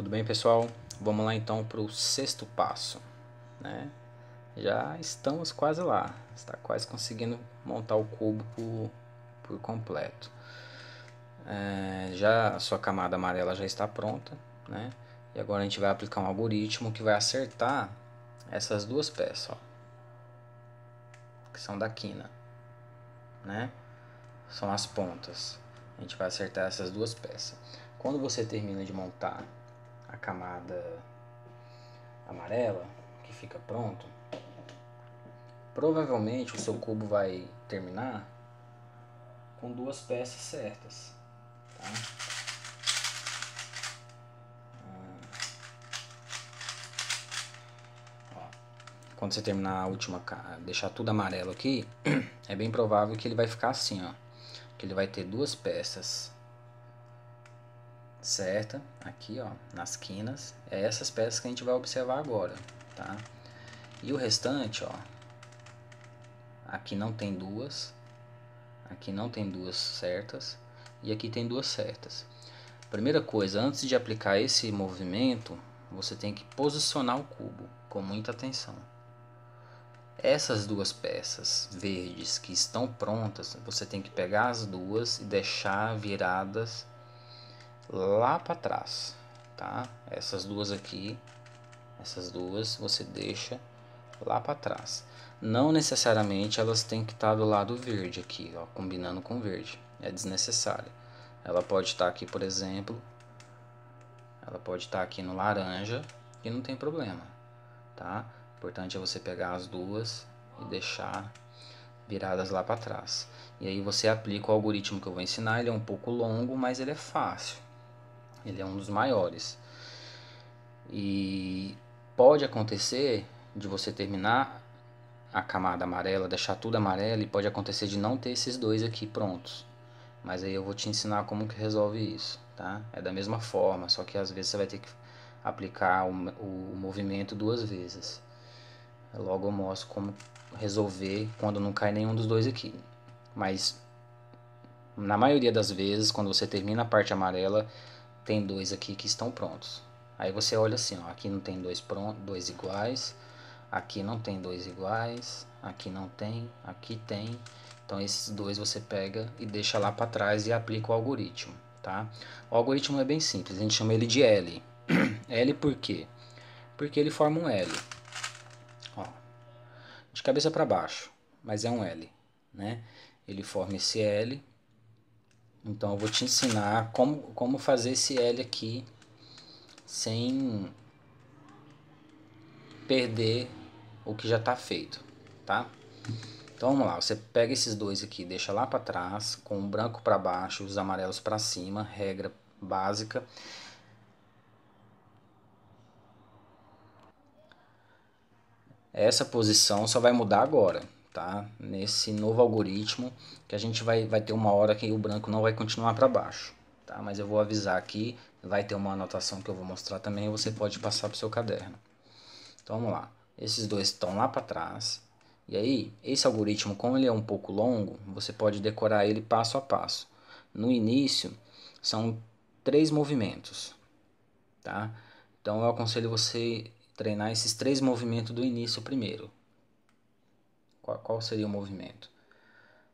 Tudo bem, pessoal? Vamos lá então para o sexto passo. Né? Já estamos quase lá, está quase conseguindo montar o cubo por, por completo. É, já a sua camada amarela já está pronta, né? E agora a gente vai aplicar um algoritmo que vai acertar essas duas peças, ó, que são da quina, né? São as pontas. A gente vai acertar essas duas peças. Quando você termina de montar a camada amarela que fica pronto, provavelmente o seu cubo vai terminar com duas peças certas. Tá? Ah. Quando você terminar a última, deixar tudo amarelo aqui, é bem provável que ele vai ficar assim, ó. Que ele vai ter duas peças certa, aqui ó, nas quinas, é essas peças que a gente vai observar agora, tá? E o restante, ó, aqui não tem duas, aqui não tem duas certas e aqui tem duas certas. Primeira coisa, antes de aplicar esse movimento, você tem que posicionar o cubo com muita atenção. Essas duas peças verdes que estão prontas, você tem que pegar as duas e deixar viradas lá para trás, tá? Essas duas aqui, essas duas você deixa lá para trás. Não necessariamente elas têm que estar tá do lado verde aqui, ó, combinando com verde. É desnecessário. Ela pode estar tá aqui, por exemplo, ela pode estar tá aqui no laranja e não tem problema, tá? O importante é você pegar as duas e deixar viradas lá para trás. E aí você aplica o algoritmo que eu vou ensinar, ele é um pouco longo, mas ele é fácil. Ele é um dos maiores. E pode acontecer de você terminar a camada amarela, deixar tudo amarelo e pode acontecer de não ter esses dois aqui prontos. Mas aí eu vou te ensinar como que resolve isso, tá? É da mesma forma, só que às vezes você vai ter que aplicar o, o movimento duas vezes. Logo eu mostro como resolver quando não cai nenhum dos dois aqui. Mas na maioria das vezes, quando você termina a parte amarela, tem dois aqui que estão prontos. Aí você olha assim, ó, aqui não tem dois, prontos dois iguais, aqui não tem dois iguais, aqui não tem, aqui tem. Então esses dois você pega e deixa lá para trás e aplica o algoritmo, tá? O algoritmo é bem simples, a gente chama ele de L. L por quê? Porque ele forma um L. Ó, de cabeça para baixo, mas é um L, né? Ele forma esse L então eu vou te ensinar como, como fazer esse L aqui sem perder o que já está feito, tá? Então vamos lá, você pega esses dois aqui, deixa lá para trás, com o branco para baixo, os amarelos para cima, regra básica. Essa posição só vai mudar agora, tá? Nesse novo algoritmo que a gente vai, vai ter uma hora que o branco não vai continuar para baixo, tá? Mas eu vou avisar aqui, vai ter uma anotação que eu vou mostrar também, você pode passar para o seu caderno. Então vamos lá. Esses dois estão lá para trás. E aí, esse algoritmo, como ele é um pouco longo, você pode decorar ele passo a passo. No início, são três movimentos, tá? Então eu aconselho você treinar esses três movimentos do início primeiro, qual, qual seria o movimento?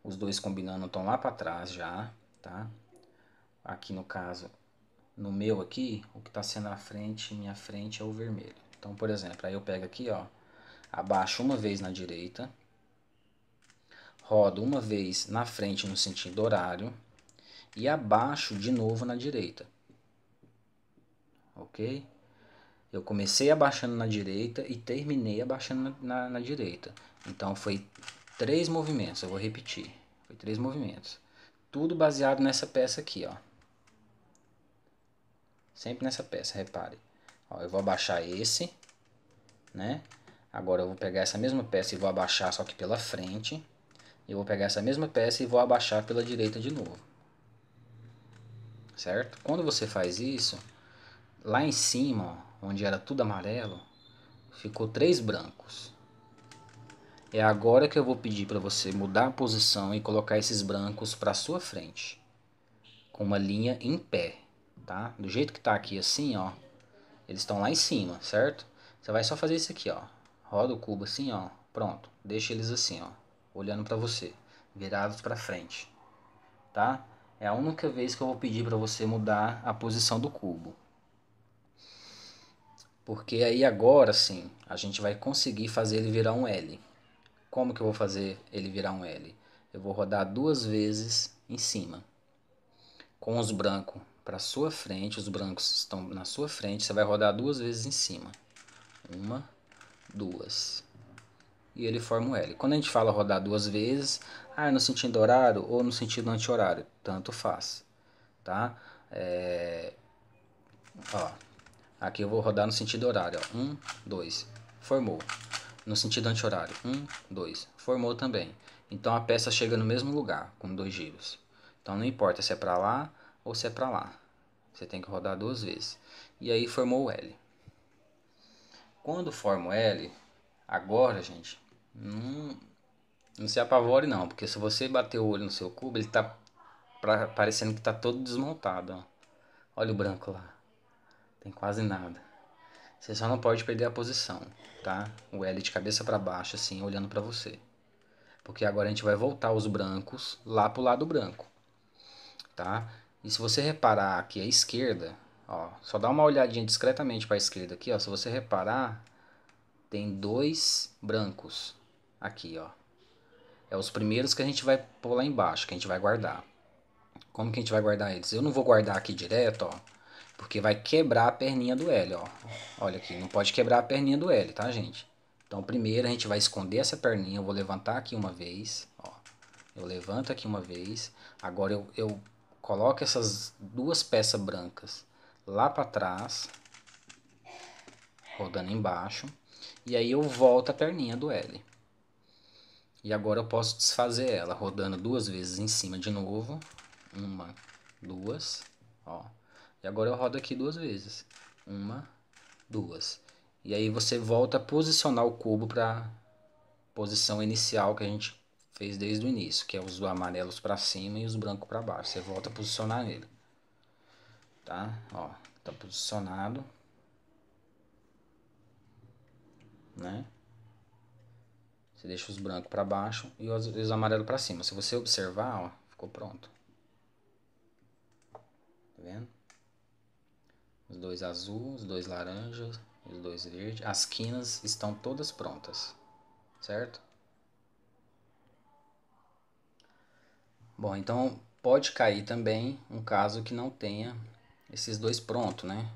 Os dois combinando estão lá para trás já, tá? Aqui no caso, no meu aqui, o que está sendo a frente, minha frente é o vermelho. Então, por exemplo, aí eu pego aqui, ó, abaixo uma vez na direita, rodo uma vez na frente no sentido horário e abaixo de novo na direita. Ok? Eu comecei abaixando na direita e terminei abaixando na, na, na direita. Então foi três movimentos, eu vou repetir. Foi três movimentos. Tudo baseado nessa peça aqui, ó. Sempre nessa peça, repare. Ó, eu vou abaixar esse, né? Agora eu vou pegar essa mesma peça e vou abaixar só que pela frente. Eu vou pegar essa mesma peça e vou abaixar pela direita de novo. Certo? Quando você faz isso, lá em cima, ó, onde era tudo amarelo, ficou três brancos. É agora que eu vou pedir para você mudar a posição e colocar esses brancos para sua frente, com uma linha em pé, tá? Do jeito que tá aqui assim, ó, eles estão lá em cima, certo? Você vai só fazer isso aqui, ó. Roda o cubo assim, ó. Pronto. Deixa eles assim, ó, olhando para você, virados para frente. Tá? É a única vez que eu vou pedir para você mudar a posição do cubo. Porque aí agora sim, a gente vai conseguir fazer ele virar um L. Como que eu vou fazer ele virar um L? Eu vou rodar duas vezes em cima. Com os brancos para sua frente, os brancos estão na sua frente, você vai rodar duas vezes em cima. Uma, duas. E ele forma um L. Quando a gente fala rodar duas vezes, ah, no sentido horário ou no sentido anti-horário, tanto faz. Tá? É... Ó, Aqui eu vou rodar no sentido horário. 1, 2, formou. No sentido anti-horário. 1, 2, formou também. Então a peça chega no mesmo lugar, com dois giros. Então não importa se é para lá ou se é para lá. Você tem que rodar duas vezes. E aí formou o L. Quando forma o L, agora, gente, não, não se apavore não. Porque se você bater o olho no seu cubo, ele está parecendo que está todo desmontado. Ó. Olha o branco lá. Tem quase nada. Você só não pode perder a posição, tá? O L de cabeça para baixo, assim, olhando para você. Porque agora a gente vai voltar os brancos lá pro lado branco, tá? E se você reparar aqui à esquerda, ó, só dá uma olhadinha discretamente para a esquerda aqui, ó. Se você reparar, tem dois brancos aqui, ó. É os primeiros que a gente vai pôr lá embaixo, que a gente vai guardar. Como que a gente vai guardar eles? Eu não vou guardar aqui direto, ó. Porque vai quebrar a perninha do L, ó. Olha aqui, não pode quebrar a perninha do L, tá, gente? Então, primeiro a gente vai esconder essa perninha, eu vou levantar aqui uma vez, ó. Eu levanto aqui uma vez, agora eu, eu coloco essas duas peças brancas lá para trás, rodando embaixo, e aí eu volto a perninha do L. E agora eu posso desfazer ela, rodando duas vezes em cima de novo, uma, duas, ó e agora eu rodo aqui duas vezes. Uma, duas. E aí você volta a posicionar o cubo para posição inicial que a gente fez desde o início, que é os amarelos para cima e os brancos para baixo. Você volta a posicionar ele. Tá? Ó, tá posicionado. Né? Você deixa os brancos para baixo e os, os amarelos para cima. Se você observar, ó, ficou pronto. dois azul, os dois laranja, os dois verde. As quinas estão todas prontas, certo? Bom, então pode cair também um caso que não tenha esses dois prontos, né?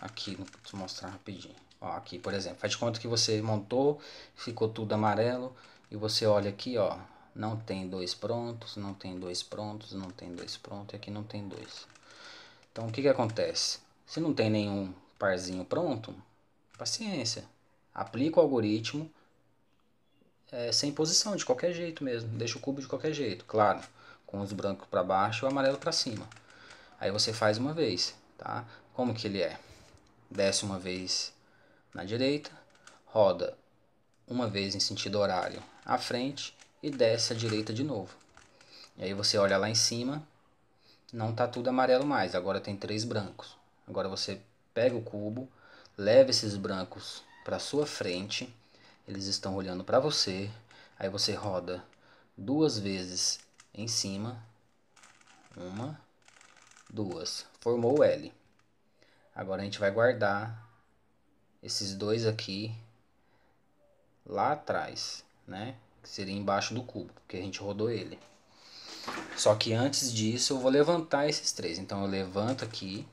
Aqui, vou te mostrar rapidinho. Ó, aqui, por exemplo, faz de conta que você montou, ficou tudo amarelo e você olha aqui, ó, não tem dois prontos, não tem dois prontos, não tem dois prontos, e aqui não tem dois. Então o que, que acontece? Se não tem nenhum parzinho pronto, paciência. Aplica o algoritmo é, sem posição, de qualquer jeito mesmo. Deixa o cubo de qualquer jeito, claro. Com os brancos para baixo e o amarelo para cima. Aí você faz uma vez, tá? Como que ele é? Desce uma vez na direita, roda uma vez em sentido horário à frente e desce à direita de novo. E aí você olha lá em cima, não está tudo amarelo mais, agora tem três brancos. Agora você pega o cubo, leva esses brancos para sua frente, eles estão olhando para você. Aí você roda duas vezes em cima, uma, duas, formou o L. Agora a gente vai guardar esses dois aqui lá atrás, né? que seria embaixo do cubo, porque a gente rodou ele. Só que antes disso eu vou levantar esses três. Então eu levanto aqui,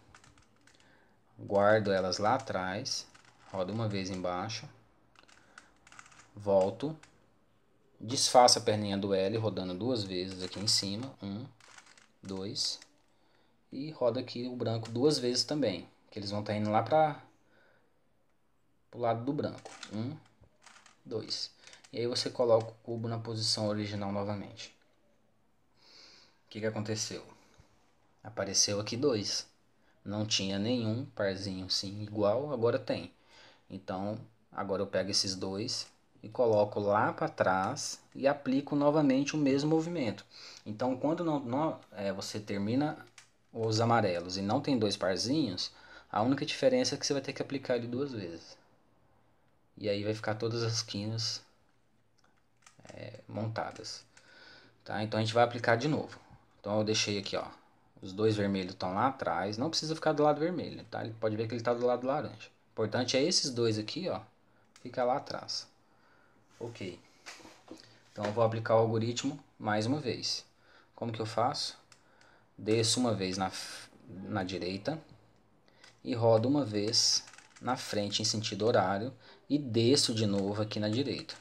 guardo elas lá atrás, rodo uma vez embaixo, volto, desfaço a perninha do L rodando duas vezes aqui em cima, um, dois, e roda aqui o branco duas vezes também, que eles vão estar tá indo lá para o lado do branco, um, dois. E aí você coloca o cubo na posição original novamente. O que, que aconteceu? Apareceu aqui dois. Não tinha nenhum parzinho sim igual, agora tem. Então, agora eu pego esses dois e coloco lá para trás e aplico novamente o mesmo movimento. Então, quando não, não é, você termina os amarelos e não tem dois parzinhos, a única diferença é que você vai ter que aplicar ele duas vezes. E aí vai ficar todas as quinas é, montadas. Tá? Então a gente vai aplicar de novo. Então eu deixei aqui, ó. Os dois vermelhos estão lá atrás. Não precisa ficar do lado vermelho, tá? Ele pode ver que ele está do lado laranja. O importante é esses dois aqui, ó. Fica lá atrás. Ok. Então eu vou aplicar o algoritmo mais uma vez. Como que eu faço? Desço uma vez na, na direita. E rodo uma vez na frente em sentido horário. E desço de novo aqui na direita.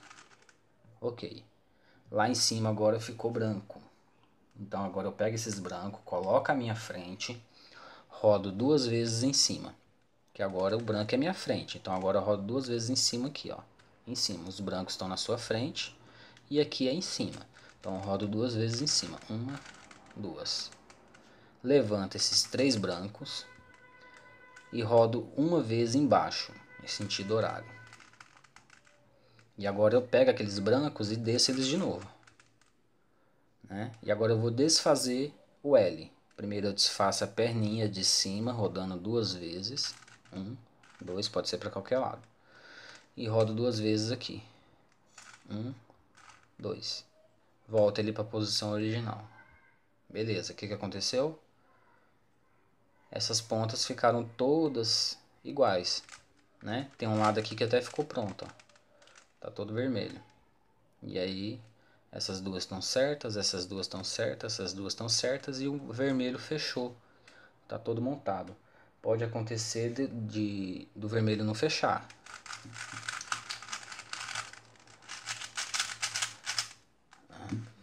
Ok. Lá em cima agora ficou branco. Então agora eu pego esses brancos, coloco a minha frente, rodo duas vezes em cima. Que agora o branco é minha frente. Então agora eu rodo duas vezes em cima aqui, ó. Em cima, os brancos estão na sua frente e aqui é em cima. Então eu rodo duas vezes em cima. Uma, duas. Levanto esses três brancos e rodo uma vez embaixo, em sentido horário. E agora eu pego aqueles brancos e desço eles de novo. Né? E agora eu vou desfazer o L. Primeiro eu desfaço a perninha de cima, rodando duas vezes. Um, dois, pode ser para qualquer lado. E rodo duas vezes aqui. Um, dois. Volta ele para a posição original. Beleza, o que, que aconteceu? Essas pontas ficaram todas iguais, né? Tem um lado aqui que até ficou pronto, ó. Tá todo vermelho. E aí, essas duas estão certas, essas duas estão certas, essas duas estão certas e o vermelho fechou. Tá todo montado. Pode acontecer de, de do vermelho não fechar.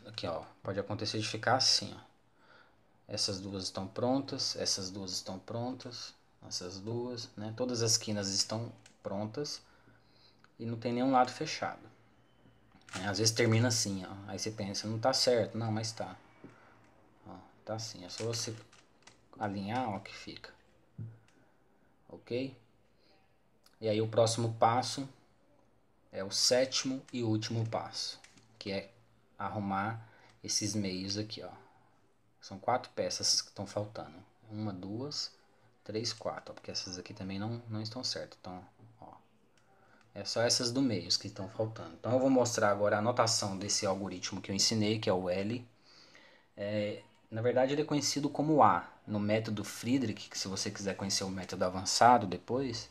Aqui, ó. Pode acontecer de ficar assim, ó. Essas duas estão prontas, essas duas estão prontas, essas duas, né? Todas as quinas estão prontas e não tem nenhum lado fechado. É, às vezes termina assim, ó. Aí você pensa, não tá certo. Não, mas tá. Ó, tá assim. É só você alinhar, ó, que fica. Ok? E aí o próximo passo é o sétimo e último passo. Que é arrumar esses meios aqui, ó. São quatro peças que estão faltando. Uma, duas, três, quatro. Ó, porque essas aqui também não, não estão certas. Então, é só essas do meio que estão faltando. Então eu vou mostrar agora a anotação desse algoritmo que eu ensinei, que é o L. É, na verdade ele é conhecido como A. No método Friedrich, que se você quiser conhecer o método avançado depois,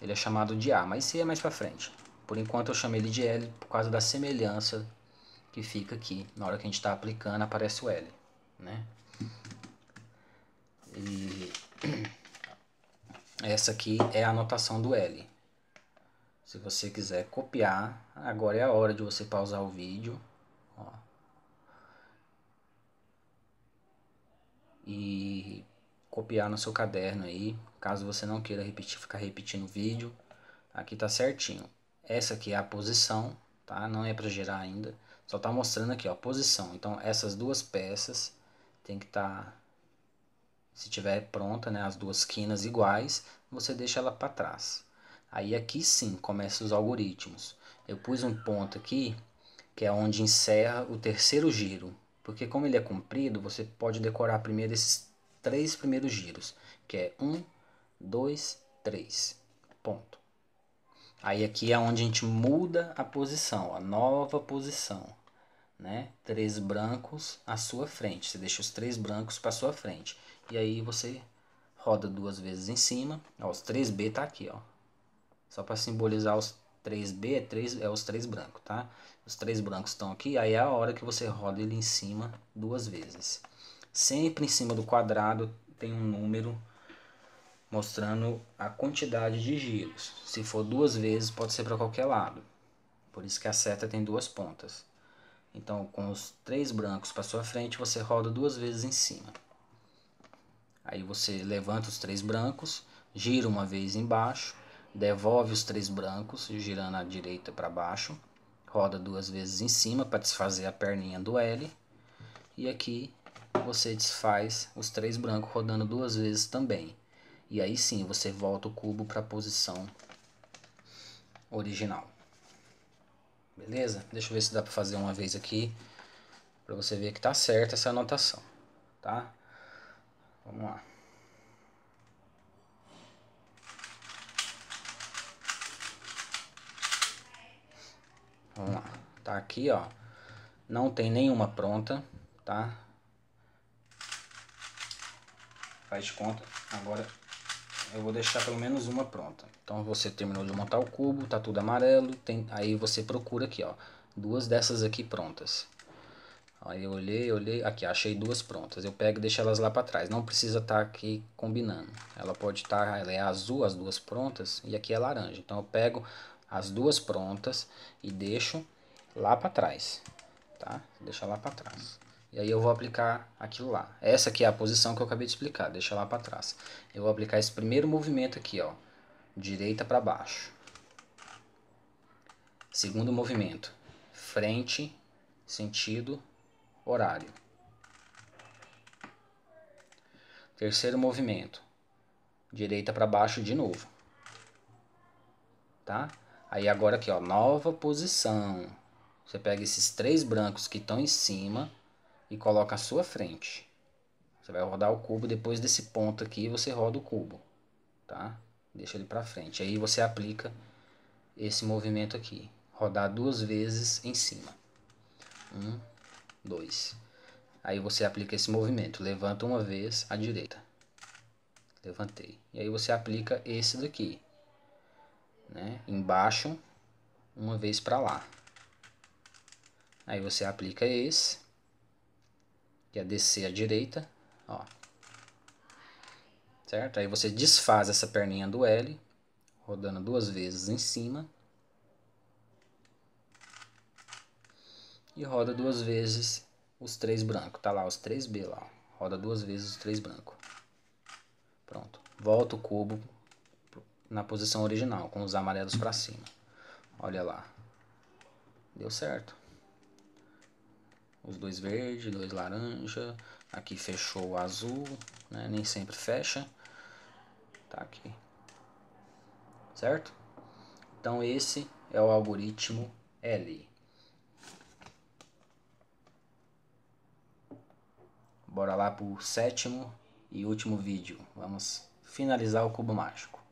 ele é chamado de A, mas isso é mais para frente. Por enquanto eu chamei ele de L por causa da semelhança que fica aqui. Na hora que a gente está aplicando aparece o L. Né? E essa aqui é a anotação do L. Se você quiser copiar, agora é a hora de você pausar o vídeo. Ó. E copiar no seu caderno aí, caso você não queira repetir, ficar repetindo o vídeo. Aqui tá certinho. Essa aqui é a posição, tá? Não é para gerar ainda. Só tá mostrando aqui, ó, posição. Então essas duas peças tem que estar tá, se tiver pronta, né, as duas quinas iguais, você deixa ela para trás. Aí aqui sim começa os algoritmos. Eu pus um ponto aqui, que é onde encerra o terceiro giro. Porque como ele é comprido, você pode decorar primeiro esses três primeiros giros, que é 1, 2, 3. Ponto. Aí aqui é onde a gente muda a posição, a nova posição, né? Três brancos à sua frente. Você deixa os três brancos para sua frente. E aí você roda duas vezes em cima. Ó, os 3B tá aqui, ó. Só para simbolizar os 3B, é, 3, é os três brancos, tá? Os três brancos estão aqui, aí é a hora que você roda ele em cima duas vezes. Sempre em cima do quadrado tem um número mostrando a quantidade de giros. Se for duas vezes, pode ser para qualquer lado. Por isso que a seta tem duas pontas. Então, com os três brancos para sua frente, você roda duas vezes em cima. Aí você levanta os três brancos, gira uma vez embaixo, devolve os três brancos, girando a direita para baixo, roda duas vezes em cima para desfazer a perninha do L, e aqui você desfaz os três brancos rodando duas vezes também. E aí sim, você volta o cubo para a posição original. Beleza? Deixa eu ver se dá para fazer uma vez aqui, para você ver que está certa essa anotação, tá? Vamos lá. Vamos lá. Tá aqui, ó. Não tem nenhuma pronta, tá? Faz conta. Agora eu vou deixar pelo menos uma pronta. Então você terminou de montar o cubo, tá tudo amarelo, tem, aí você procura aqui, ó, duas dessas aqui prontas. Aí eu olhei, olhei, aqui, achei duas prontas. Eu pego e deixo elas lá para trás. Não precisa estar tá aqui combinando. Ela pode estar, tá, ela é azul, as duas prontas, e aqui é laranja. Então eu pego, as duas prontas e deixo lá para trás, tá? Deixa lá para trás. E aí eu vou aplicar aquilo lá. Essa aqui é a posição que eu acabei de explicar, deixa lá para trás. Eu vou aplicar esse primeiro movimento aqui, ó, direita para baixo. Segundo movimento, frente, sentido, horário. Terceiro movimento, direita para baixo de novo. Tá? Aí agora aqui, ó, nova posição. Você pega esses três brancos que estão em cima e coloca à sua frente. Você vai rodar o cubo depois desse ponto aqui, você roda o cubo, tá? Deixa ele para frente. Aí você aplica esse movimento aqui. Rodar duas vezes em cima. Um, dois. Aí você aplica esse movimento. Levanta uma vez à direita. Levantei. E aí você aplica esse daqui né, embaixo, uma vez para lá. Aí você aplica esse, que é descer à direita, ó. Certo? Aí você desfaz essa perninha do L, rodando duas vezes em cima. E roda duas vezes os três brancos. Tá lá os três B lá, ó. Roda duas vezes os três brancos. Pronto. Volta o cubo na posição original, com os amarelos para cima. Olha lá. Deu certo. Os dois verde, dois laranja. Aqui fechou o azul, né? nem sempre fecha. Tá aqui. Certo? Então esse é o algoritmo L. Bora lá para o sétimo e último vídeo. Vamos finalizar o cubo mágico.